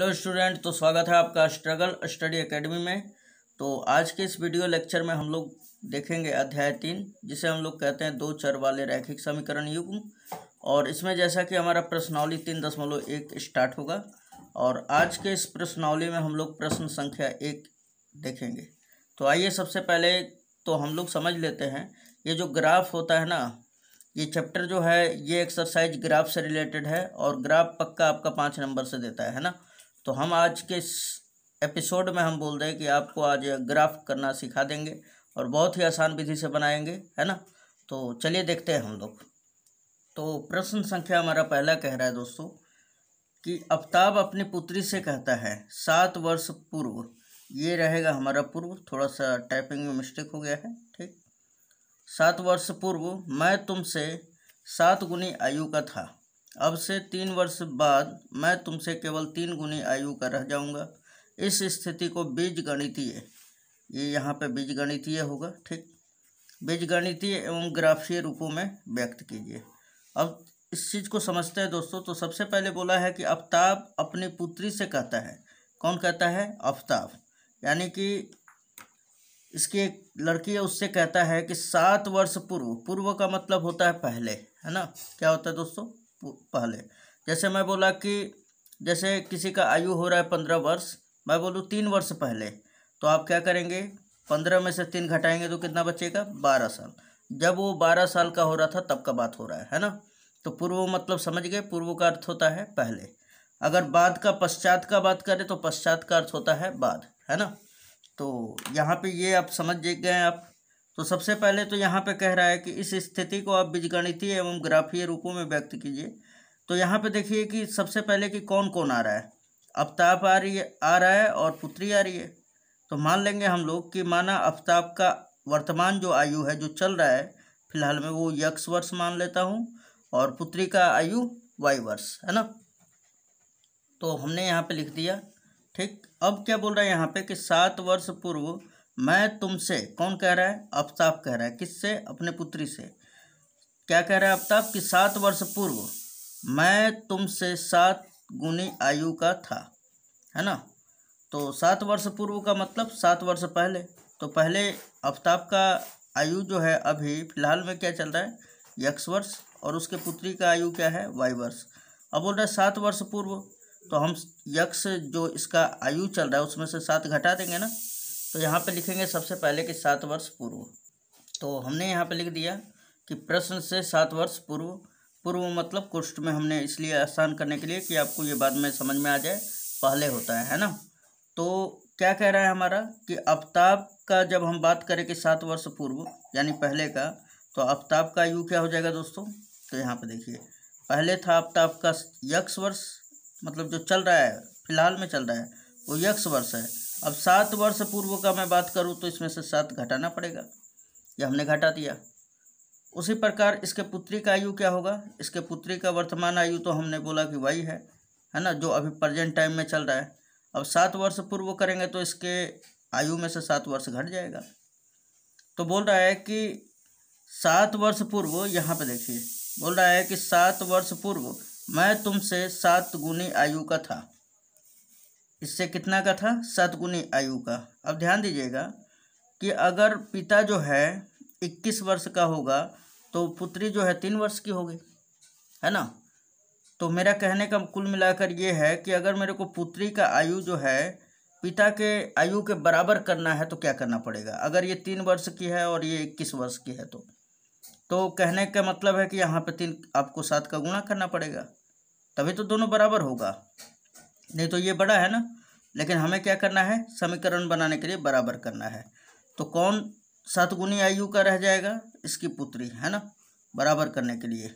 hello student तो स्वागत है आपका स्ट्रगल स्टडी एकेडमी में तो आज के इस वीडियो लेक्चर में हम लोग देखेंगे अध्याय तीन जिसे हम लोग कहते हैं दो चर वाले रैखिक समीकरण युग्म और इसमें जैसा कि हमारा प्रश्नावली तीन दशमलव एक स्टार्ट होगा और आज के इस प्रश्नावली में हम लोग प्रश्न संख्या एक देखेंगे तो आइए सबसे पहले तो हम लोग समझ लेते हैं ये जो ग्राफ होता है ना ये चैप्टर जो है ये एक्सरसाइज ग्राफ से रिलेटेड है और ग्राफ पक्का आपका पाँच नंबर से देता है ना तो हम आज के एपिसोड में हम बोल रहे हैं कि आपको आज ग्राफ करना सिखा देंगे और बहुत ही आसान विधि से बनाएंगे है ना तो चलिए देखते हैं हम लोग तो प्रश्न संख्या हमारा पहला कह रहा है दोस्तों कि अफ्ताब अपनी पुत्री से कहता है सात वर्ष पूर्व ये रहेगा हमारा पूर्व थोड़ा सा टाइपिंग में मिस्टेक हो गया है ठीक सात वर्ष पूर्व मैं तुमसे सात गुनी आयु का था अब से तीन वर्ष बाद मैं तुमसे केवल तीन गुनी आयु का रह जाऊंगा इस स्थिति को बीज गणितीय ये यहाँ पे बीज गणितीय होगा ठीक बीज गणितीय एवं ग्राफीय रूपों में व्यक्त कीजिए अब इस चीज़ को समझते हैं दोस्तों तो सबसे पहले बोला है कि आफ्ताब अपनी पुत्री से कहता है कौन कहता है अफ्ताब यानी कि इसकी एक लड़की है उससे कहता है कि सात वर्ष पूर्व पूर्व का मतलब होता है पहले है ना क्या होता है दोस्तों पहले जैसे मैं बोला कि जैसे किसी का आयु हो रहा है पंद्रह वर्ष मैं बोलूँ तीन वर्ष पहले तो आप क्या करेंगे पंद्रह में से तीन घटाएंगे तो कितना बचेगा बारह साल जब वो बारह साल का हो रहा था तब का बात हो रहा है है ना तो पूर्व मतलब समझ गए पूर्व का अर्थ होता है पहले अगर बाद का पश्चात का बात करें तो पश्चात का अर्थ होता है बाद है ना तो यहाँ पे ये आप समझ गए आप तो सबसे पहले तो यहाँ पे कह रहा है कि इस स्थिति को आप बीजगणितीय एवं ग्राफीय रूपों में व्यक्त कीजिए तो यहाँ पे देखिए कि सबसे पहले कि कौन कौन आ रहा है अफताब आ रही है आ रहा है और पुत्री आ रही है तो मान लेंगे हम लोग कि माना अफताब का वर्तमान जो आयु है जो चल रहा है फिलहाल में वो यक्ष वर्ष मान लेता हूँ और पुत्री का आयु वाई वर्ष है ना तो हमने यहाँ पे लिख दिया ठीक अब क्या बोल रहा है यहाँ पे कि सात वर्ष पूर्व मैं तुमसे कौन कह रहा है आफ्ताब कह रहा है किससे अपने पुत्री से क्या कह रहा है आफ्ताब कि सात वर्ष पूर्व मैं तुमसे सात गुनी आयु का था है ना तो सात वर्ष पूर्व का मतलब सात वर्ष पहले तो पहले आफ्ताब का आयु जो है अभी फिलहाल में क्या चल रहा है यक्ष वर्ष और उसके पुत्री का आयु क्या है वाई वर्ष अब बोल रहा है सात वर्ष पूर्व तो हम यक्ष जो इसका आयु चल रहा है उसमें से सात घटा देंगे ना तो यहाँ पे लिखेंगे सबसे पहले कि सात वर्ष पूर्व तो हमने यहाँ पे लिख दिया कि प्रश्न से सात वर्ष पूर्व पूर्व मतलब कुष्ठ में हमने इसलिए आसान करने के लिए कि आपको ये बात में समझ में आ जाए पहले होता है है ना तो क्या कह रहा है हमारा कि आफ्ताब का जब हम बात करें कि सात वर्ष पूर्व यानी पहले का तो आफ्ताब का यू क्या हो जाएगा दोस्तों तो यहाँ पर देखिए पहले था आफ्ताब का यक्ष वर्ष मतलब जो चल रहा है फिलहाल में चल रहा है वो यक्ष वर्ष है अब सात वर्ष पूर्व का मैं बात करूँ तो इसमें से सात घटाना पड़ेगा यह हमने घटा दिया उसी प्रकार इसके पुत्री का आयु क्या होगा इसके पुत्री का वर्तमान आयु तो हमने बोला कि वही है है ना जो अभी प्रजेंट टाइम में चल रहा है अब सात वर्ष पूर्व करेंगे तो इसके आयु में से सात वर्ष घट जाएगा तो बोल रहा है कि सात वर्ष पूर्व यहाँ पे देखिए बोल रहा है कि सात वर्ष पूर्व मैं तुमसे सात गुनी आयु का था इससे कितना का था सतगुनी आयु का अब ध्यान दीजिएगा कि अगर पिता जो है इक्कीस वर्ष का होगा तो पुत्री जो है तीन वर्ष की होगी है ना तो मेरा कहने का कुल मिलाकर ये है कि अगर मेरे को पुत्री का आयु जो है पिता के आयु के बराबर करना है तो क्या करना पड़ेगा अगर ये तीन वर्ष की है और ये इक्कीस वर्ष की है तो तो कहने का मतलब है कि यहाँ पे तीन आपको सात का गुणा करना पड़ेगा तभी तो दोनों बराबर होगा नहीं तो ये बड़ा है ना लेकिन हमें क्या करना है समीकरण बनाने के लिए बराबर करना है तो कौन सतगुनी आयु का रह जाएगा इसकी पुत्री है ना बराबर करने के लिए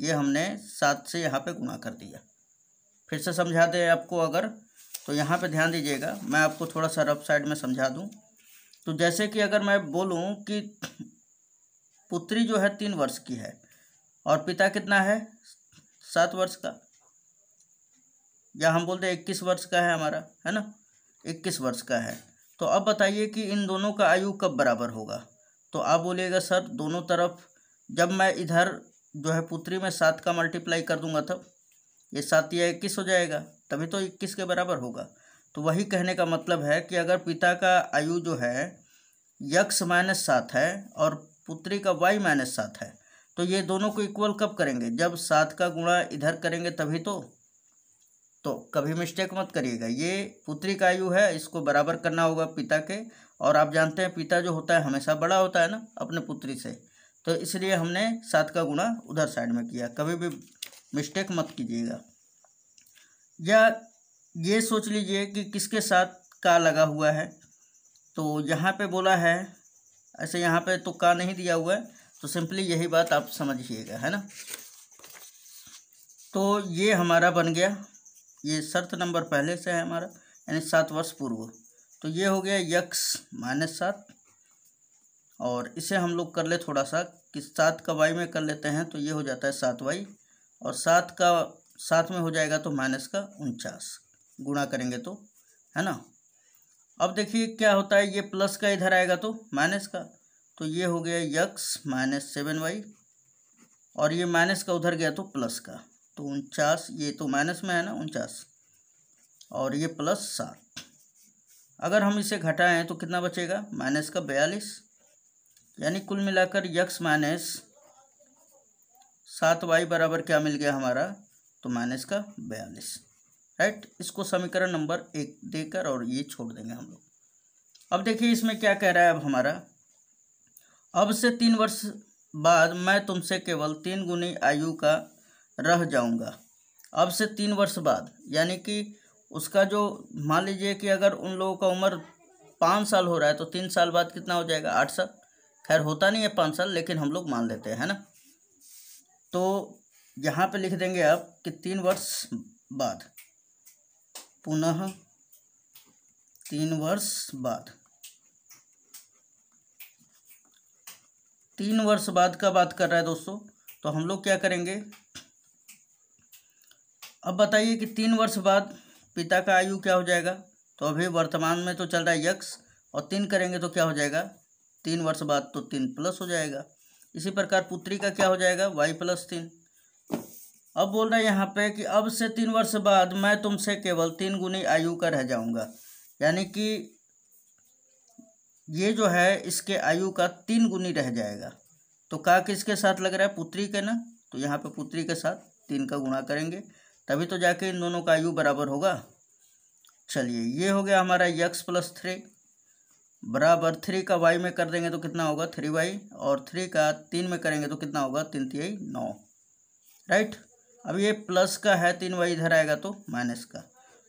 ये हमने सात से यहाँ पे गुना कर दिया फिर से समझा दें आपको अगर तो यहाँ पे ध्यान दीजिएगा मैं आपको थोड़ा सा रफ साइड में समझा दूँ तो जैसे कि अगर मैं बोलूँ कि पुत्री जो है तीन वर्ष की है और पिता कितना है सात वर्ष का या हम बोलते हैं इक्कीस वर्ष का है हमारा है ना इक्कीस वर्ष का है तो अब बताइए कि इन दोनों का आयु कब बराबर होगा तो आप बोलिएगा सर दोनों तरफ जब मैं इधर जो है पुत्री में सात का मल्टीप्लाई कर दूंगा तब ये सात या इक्कीस हो जाएगा तभी तो इक्कीस के बराबर होगा तो वही कहने का मतलब है कि अगर पिता का आयु जो है यक्स माइनस सात है और पुत्री का वाई माइनस सात है तो ये दोनों को इक्वल कब करेंगे जब सात का गुणा इधर करेंगे तभी तो तो कभी मिस्टेक मत करिएगा ये पुत्री का आयु है इसको बराबर करना होगा पिता के और आप जानते हैं पिता जो होता है हमेशा बड़ा होता है ना अपने पुत्री से तो इसलिए हमने सात का गुणा उधर साइड में किया कभी भी मिस्टेक मत कीजिएगा या ये सोच लीजिए कि किसके साथ का लगा हुआ है तो यहाँ पे बोला है ऐसे यहाँ पे तो का नहीं दिया हुआ है तो सिंपली यही बात आप समझिएगा है ना तो ये हमारा बन गया ये शर्त नंबर पहले से है हमारा यानी सात वर्ष पूर्व तो ये हो गया यक्स माइनस सात और इसे हम लोग कर ले थोड़ा सा कि सात का वाई में कर लेते हैं तो ये हो जाता है सात वाई और सात का सात में हो जाएगा तो माइनस का उनचास गुणा करेंगे तो है ना अब देखिए क्या होता है ये प्लस का इधर आएगा तो माइनस का तो ये हो गया यक्स माइनस सेवन वाई और ये माइनस का उधर गया तो प्लस का तो उनचास ये तो माइनस में है ना उनचास और ये प्लस सात अगर हम इसे घटाएं तो कितना बचेगा माइनस का बयालीस यानी कुल मिलाकर यक्स माइनस सात वाई बराबर क्या मिल गया हमारा तो माइनस का बयालीस राइट इसको समीकरण नंबर एक देकर और ये छोड़ देंगे हम लोग अब देखिए इसमें क्या कह रहा है अब हमारा अब से तीन वर्ष बाद मैं तुमसे केवल तीन गुनी आयु का रह जाऊंगा अब से तीन वर्ष बाद यानी कि उसका जो मान लीजिए कि अगर उन लोगों का उम्र पाँच साल हो रहा है तो तीन साल बाद कितना हो जाएगा आठ साल खैर होता नहीं है पाँच साल लेकिन हम लोग मान लेते हैं है ना तो यहाँ पे लिख देंगे आप कि तीन वर्ष बाद पुनः तीन वर्ष बाद तीन वर्ष बाद का बात कर रहा है दोस्तों तो हम लोग क्या करेंगे अब बताइए कि तीन वर्ष बाद पिता का आयु क्या हो जाएगा तो अभी वर्तमान में तो चल रहा है यक्ष और तीन करेंगे तो क्या हो जाएगा तीन वर्ष बाद तो तीन प्लस हो जाएगा इसी प्रकार पुत्री का क्या हो जाएगा वाई प्लस तीन अब बोल रहा है यहाँ पे कि अब से तीन वर्ष बाद मैं तुमसे केवल तीन गुनी आयु का रह जाऊँगा यानी कि ये जो है इसके आयु का तीन गुनी रह जाएगा तो का किसके साथ लग रहा है पुत्री के ना तो यहाँ पर पुत्री के साथ तीन का गुणा करेंगे तभी तो जाके इन दोनों का यू बराबर होगा चलिए ये हो गया हमारा यक्स प्लस थ्री बराबर थ्री का वाई में कर देंगे तो कितना होगा थ्री वाई और थ्री का तीन में करेंगे तो कितना होगा तीन तिहाई नौ राइट अब ये प्लस का है तीन वाई इधर आएगा तो माइनस का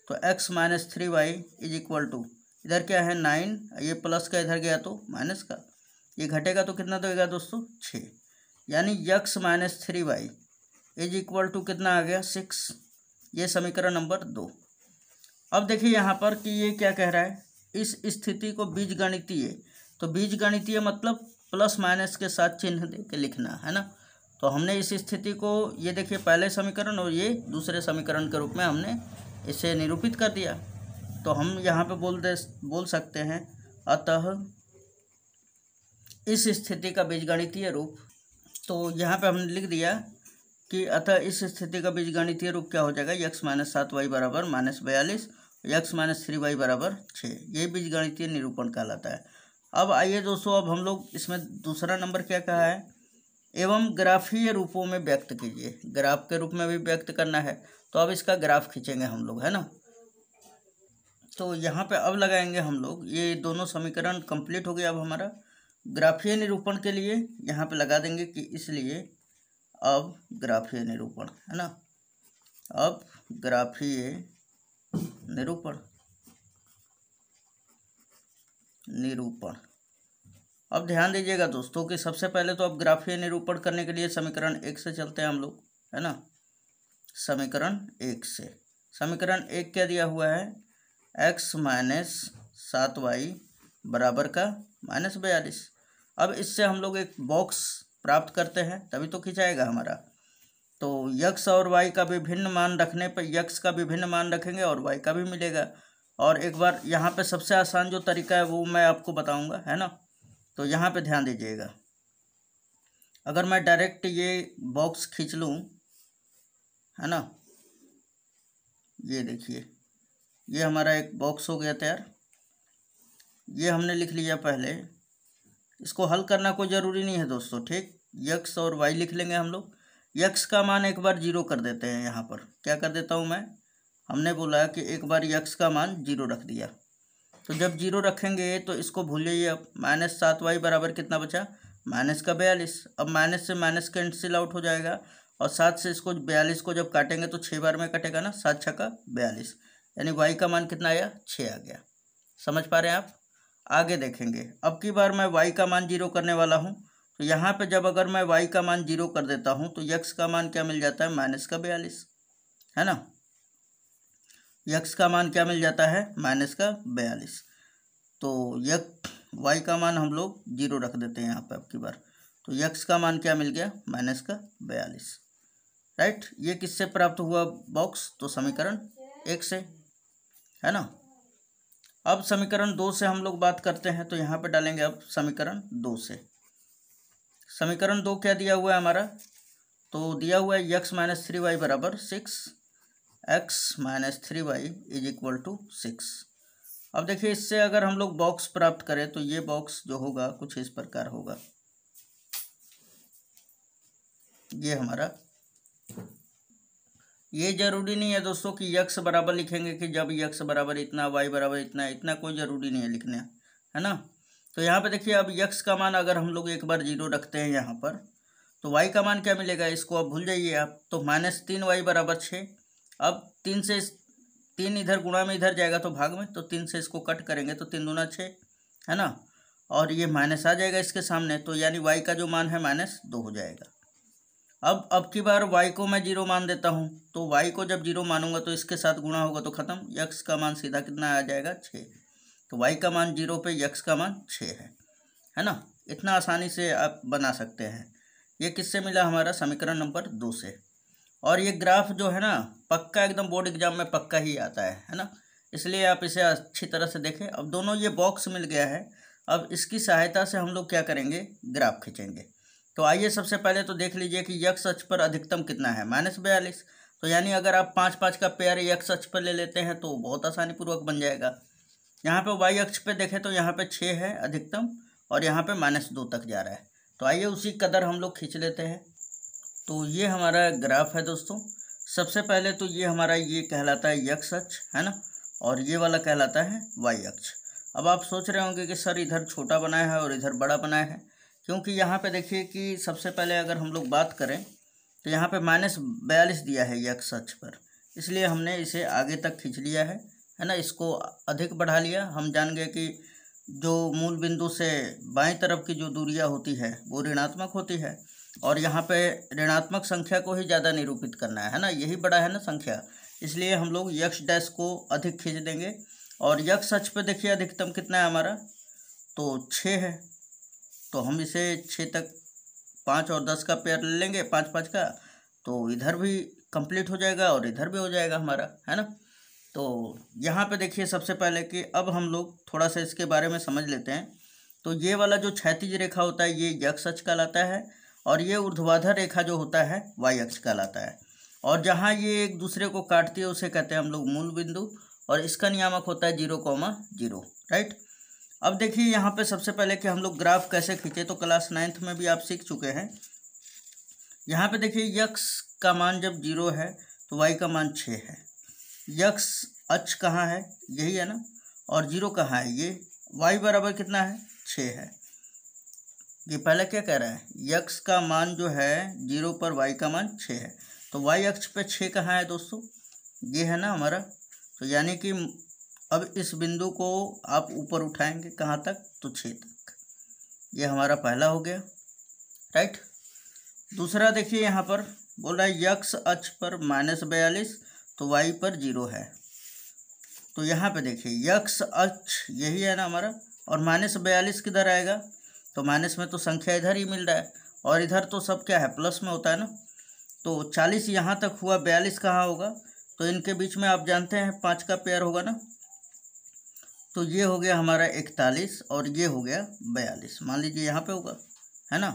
तो x minus three y is equal to इधर क्या है नाइन ये प्लस का इधर गया तो माइनस का ये घटेगा तो कितना देगा दोस्तों छः यानी x minus three y is equal to कितना आ गया सिक्स ये समीकरण नंबर दो अब देखिए यहाँ पर कि ये क्या कह रहा है इस स्थिति को बीज गणितीय तो बीज गणितीय मतलब प्लस माइनस के साथ चिन्ह दे के लिखना है ना तो हमने इस स्थिति को ये देखिए पहले समीकरण और ये दूसरे समीकरण के रूप में हमने इसे निरूपित कर दिया तो हम यहाँ पे बोल दे बोल सकते हैं अतः इस स्थिति का बीजगणितीय रूप तो यहाँ पे हमने लिख दिया कि अतः इस स्थिति का बीज गणितीय रूप क्या हो जाएगा यक्स माइनस सात वाई बराबर माइनस बयालीस यक्स माइनस थ्री वाई बराबर छः ये बीज गणितीय निरूपण कहलाता है अब आइए दोस्तों अब हम लोग इसमें दूसरा नंबर क्या कहा है एवं ग्राफीय रूपों में व्यक्त कीजिए ग्राफ के रूप में भी व्यक्त करना है तो अब इसका ग्राफ खींचेंगे हम लोग है ना तो यहाँ पे अब लगाएंगे हम लोग ये दोनों समीकरण कंप्लीट हो गया अब हमारा ग्राफीय निरूपण के लिए यहाँ पे लगा देंगे कि इसलिए अब ग्राफीय निरूपण है ना अब ग्राफीय निरूपण निरूपण अब ध्यान दीजिएगा दोस्तों कि सबसे पहले तो अब ग्राफीय निरूपण करने के लिए समीकरण एक से चलते हैं हम लोग है ना समीकरण एक से समीकरण एक क्या दिया हुआ है एक्स माइनस सात वाई बराबर का माइनस बयालीस अब इससे हम लोग एक बॉक्स प्राप्त करते हैं तभी तो खिंचाएगा हमारा तो यक्ष और वाई का विभिन्न मान रखने पर यक्ष का विभिन्न मान रखेंगे और वाई का भी मिलेगा और एक बार यहाँ पे सबसे आसान जो तरीका है वो मैं आपको बताऊँगा है ना तो यहाँ पे ध्यान दीजिएगा अगर मैं डायरेक्ट ये बॉक्स खींच लूँ है ना ये देखिए ये हमारा एक बॉक्स हो गया तैयार ये हमने लिख लिया पहले इसको हल करना कोई ज़रूरी नहीं है दोस्तों ठीक यक्स और वाई लिख लेंगे हम लोग यक्स का मान एक बार जीरो कर देते हैं यहाँ पर क्या कर देता हूँ मैं हमने बोला कि एक बार यक्स का मान जीरो रख दिया तो जब जीरो रखेंगे तो इसको भूल जाइए अब माइनस सात वाई बराबर कितना बचा माइनस का बयालीस अब माइनस से माइनस कैंसिल आउट हो जाएगा और सात से इसको बयालीस को जब काटेंगे तो छः बार में कटेगा ना सात छः का बयालीस यानी वाई का मान कितना आया छः आ गया समझ पा रहे हैं आप आगे देखेंगे अब की बार मैं वाई का मान जीरो करने वाला हूँ तो यहाँ पे जब अगर मैं वाई का मान जीरो कर देता हूँ तो यक्स का मान क्या मिल जाता है माइनस का बयालीस है ना यक्स का मान क्या मिल जाता है माइनस का बयालीस तो यक वाई का मान हम लोग जीरो रख देते हैं यहाँ पे अब की बार तो यक्स का मान क्या मिल गया माइनस का बयालीस राइट ये किससे प्राप्त हुआ बॉक्स तो समीकरण एक से है ना अब समीकरण दो से हम लोग बात करते हैं तो यहाँ पे डालेंगे अब समीकरण दो से समीकरण दो क्या दिया हुआ है हमारा तो दिया हुआ है यक्स माइनस थ्री वाई बराबर six x minus three y is equal to six अब देखिए इससे अगर हम लोग बॉक्स प्राप्त करें तो ये बॉक्स जो होगा कुछ इस प्रकार होगा ये हमारा ये जरूरी नहीं है दोस्तों कि यक्स बराबर लिखेंगे कि जब यक्स बराबर इतना वाई बराबर इतना इतना कोई ज़रूरी नहीं है लिखने है ना तो यहाँ पे देखिए अब यक्स का मान अगर हम लोग एक बार जीरो रखते हैं यहाँ पर तो वाई का मान क्या मिलेगा इसको आप भूल जाइए आप तो माइनस तीन वाई बराबर छः अब तीन से तीन इधर गुणा में इधर जाएगा तो भाग में तो तीन से इसको कट करेंगे तो तीन दुना छः है ना और ये माइनस आ जाएगा इसके सामने तो यानी वाई का जो मान है माइनस दो हो जाएगा अब अब की बार वाई को मैं जीरो मान देता हूँ तो वाई को जब जीरो मानूंगा तो इसके साथ गुणा होगा तो ख़त्म यक्स का मान सीधा कितना आ जाएगा छः तो वाई का मान जीरो पे यक्स का मान छः है है ना इतना आसानी से आप बना सकते हैं ये किससे मिला हमारा समीकरण नंबर दो से और ये ग्राफ जो है ना पक्का एकदम बोर्ड एग्जाम में पक्का ही आता है है ना इसलिए आप इसे अच्छी तरह से देखें अब दोनों ये बॉक्स मिल गया है अब इसकी सहायता से हम लोग क्या करेंगे ग्राफ खींचेंगे तो आइए सबसे पहले तो देख लीजिए कि यक्स अक्ष पर अधिकतम कितना है माइनस बयालीस तो यानी अगर आप पाँच पाँच का पेयर यक्स अक्ष पर ले लेते हैं तो बहुत आसानी पूर्वक बन जाएगा यहाँ पे वाई अक्ष पे देखें तो यहाँ पे छः है अधिकतम और यहाँ पे माइनस दो तक जा रहा है तो आइए उसी कदर हम लोग खींच लेते हैं तो ये हमारा ग्राफ है दोस्तों सबसे पहले तो ये हमारा ये कहलाता है यक्स अक्ष है ना और ये वाला कहलाता है वाई अक्ष अब आप सोच रहे होंगे कि सर इधर छोटा बनाया है और इधर बड़ा बनाया है क्योंकि यहाँ पे देखिए कि सबसे पहले अगर हम लोग बात करें तो यहाँ पे माइनस बयालीस दिया है यक अक्ष पर इसलिए हमने इसे आगे तक खींच लिया है है ना इसको अधिक बढ़ा लिया हम जान गए कि जो मूल बिंदु से बाएं तरफ की जो दूरियाँ होती है वो ऋणात्मक होती है और यहाँ पे ऋणात्मक संख्या को ही ज़्यादा निरूपित करना है, है ना यही बड़ा है ना संख्या इसलिए हम लोग यक्ष डैश को अधिक खींच देंगे और यक्ष अक्ष पे देखिए अधिकतम कितना है हमारा तो छः है तो हम इसे छः तक पाँच और दस का पेयर ले लेंगे पाँच पाँच का तो इधर भी कंप्लीट हो जाएगा और इधर भी हो जाएगा हमारा है ना तो यहाँ पे देखिए सबसे पहले कि अब हम लोग थोड़ा सा इसके बारे में समझ लेते हैं तो ये वाला जो क्षैतिज रेखा होता है ये यक्ष अक्ष कहलाता है और ये ऊर्ध्वाधर रेखा जो होता है वाई अक्ष कहलाता है और जहाँ ये एक दूसरे को काटती है उसे कहते हैं हम लोग मूल बिंदु और इसका नियामक होता है जीरो कॉमा जीरो राइट अब देखिए यहाँ पे सबसे पहले कि हम लोग ग्राफ कैसे खींचे तो क्लास नाइन्थ में भी आप सीख चुके हैं यहाँ पे देखिए यक्स का मान जब जीरो है तो वाई का मान छः है यक्स अच कहाँ है यही है ना और जीरो कहाँ है ये वाई बराबर कितना है छः है ये पहले क्या कह रहा है यक्स का मान जो है जीरो पर वाई का मान छः है तो वाई अक्ष पे छः कहाँ है दोस्तों ये है ना हमारा तो यानी कि अब इस बिंदु को आप ऊपर उठाएंगे कहाँ तक तो छः तक ये हमारा पहला हो गया राइट दूसरा देखिए यहाँ पर बोल रहा है यक्स अक्ष पर माइनस बयालीस तो वाई पर जीरो है तो यहाँ पे देखिए यक्स अक्ष यही है ना हमारा और माइनस बयालीस किधर आएगा तो माइनस में तो संख्या इधर ही मिल रहा है और इधर तो सब क्या है प्लस में होता है ना तो चालीस यहाँ तक हुआ बयालीस कहाँ होगा तो इनके बीच में आप जानते हैं पाँच का पेयर होगा ना तो ये हो गया हमारा इकतालीस और ये हो गया बयालीस मान लीजिए यहाँ पे होगा है ना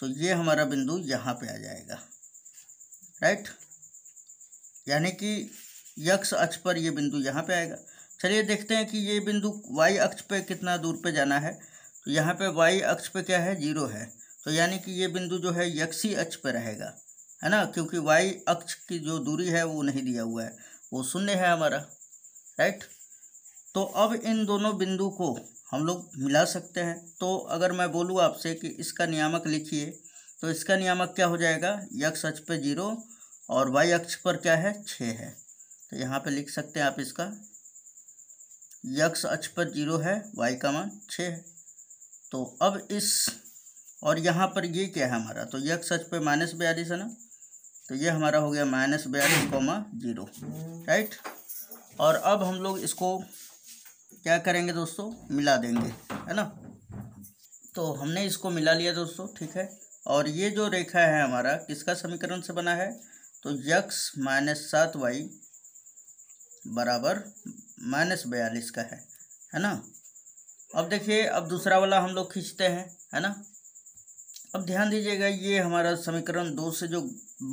तो ये हमारा बिंदु यहाँ पे आ जाएगा राइट यानी कि यक्ष अक्ष पर ये बिंदु यहाँ पे आएगा चलिए देखते हैं कि ये बिंदु वाई अक्ष पे कितना दूर पे जाना है तो यहाँ पे वाई अक्ष पे क्या है जीरो है तो यानी कि ये बिंदु जो है यक्षी अक्ष पर रहेगा है ना क्योंकि वाई अक्ष की जो दूरी है वो नहीं दिया हुआ है वो शून्य है हमारा राइट तो अब इन दोनों बिंदु को हम लोग मिला सकते हैं तो अगर मैं बोलूँ आपसे कि इसका नियामक लिखिए तो इसका नियामक क्या हो जाएगा यक्ष अक्ष पे जीरो और वाई अक्ष पर क्या है छः है तो यहाँ पे लिख सकते हैं आप इसका यक्ष अक्ष पर जीरो है वाई का मान छः है तो अब इस और यहाँ पर ये क्या है हमारा तो यक्ष अक्ष पे माइनस बयालीस है ना तो ये हमारा हो गया माइनस बयालीस कोमा जीरो राइट और अब हम लोग इसको क्या करेंगे दोस्तों मिला देंगे है ना तो हमने इसको मिला लिया दोस्तों ठीक है और ये जो रेखा है हमारा किसका समीकरण से बना है तो यक्स माइनस सात वाई बराबर माइनस बयालीस का है है ना अब देखिए अब दूसरा वाला हम लोग खींचते हैं है ना अब ध्यान दीजिएगा ये हमारा समीकरण दो से जो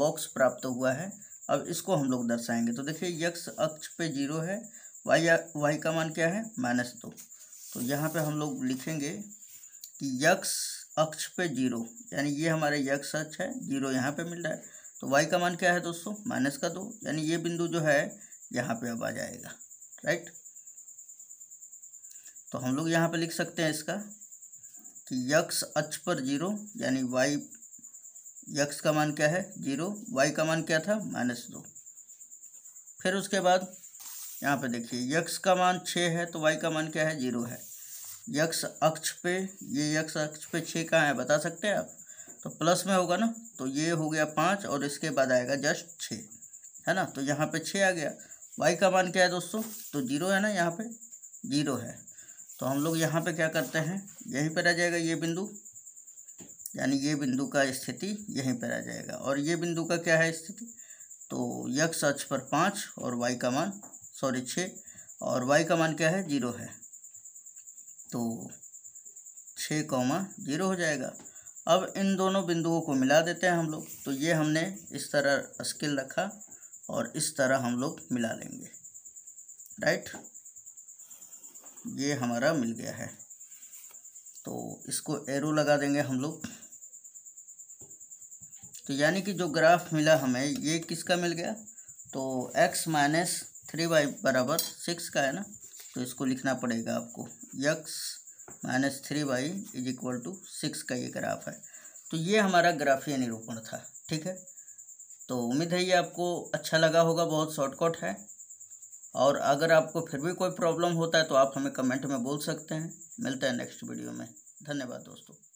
बॉक्स प्राप्त हुआ है अब इसको हम लोग दर्शाएंगे तो देखिए यक्स अक्ष पे जीरो है वाई वाई का मान क्या है माइनस दो तो यहाँ पे हम लोग लिखेंगे कि यक्स अक्ष पे जीरो यानी ये हमारे यक्स अक्ष है जीरो यहाँ पे मिल रहा है तो वाई का मान क्या है दोस्तों माइनस का दो यानी ये बिंदु जो है यहाँ पे अब आ जाएगा राइट तो हम लोग यहाँ पे लिख सकते हैं इसका कि यक्स अक्ष पर जीरो यानी वाई यक्स का मान क्या है जीरो वाई का मान क्या था माइनस दो फिर उसके बाद यहाँ पे देखिए यक्स का मान छः है तो वाई का मान क्या है जीरो है यक्स अक्ष पे ये यक्स अक्ष पे छः कहाँ है बता सकते हैं आप तो प्लस में होगा ना तो ये हो गया पाँच और इसके बाद आएगा जस्ट छः है ना तो यहाँ पे छः आ गया वाई का मान क्या है दोस्तों तो जीरो है ना यहाँ पे जीरो है तो हम लोग यहाँ पे क्या करते हैं यहीं पर आ जाएगा ये बिंदु यानी ये बिंदु का स्थिति यहीं पर आ जाएगा और ये बिंदु का क्या है स्थिति तो यक्स अक्ष पर पाँच और वाई का मान सॉरी छः और वाई का मान क्या है जीरो है तो छः कॉमा जीरो हो जाएगा अब इन दोनों बिंदुओं को मिला देते हैं हम लोग तो ये हमने इस तरह स्केल रखा और इस तरह हम लोग मिला लेंगे राइट ये हमारा मिल गया है तो इसको एरो लगा देंगे हम लोग तो यानी कि जो ग्राफ मिला हमें ये किसका मिल गया तो x माइनस थ्री वाई बराबर सिक्स का है ना तो इसको लिखना पड़ेगा आपको x minus three y is equal to six का ये ग्राफ है तो ये हमारा ग्राफीय निरूपण था ठीक है तो उम्मीद है ये आपको अच्छा लगा होगा बहुत शॉर्टकट है और अगर आपको फिर भी कोई प्रॉब्लम होता है तो आप हमें कमेंट में बोल सकते हैं मिलते हैं नेक्स्ट वीडियो में धन्यवाद दोस्तों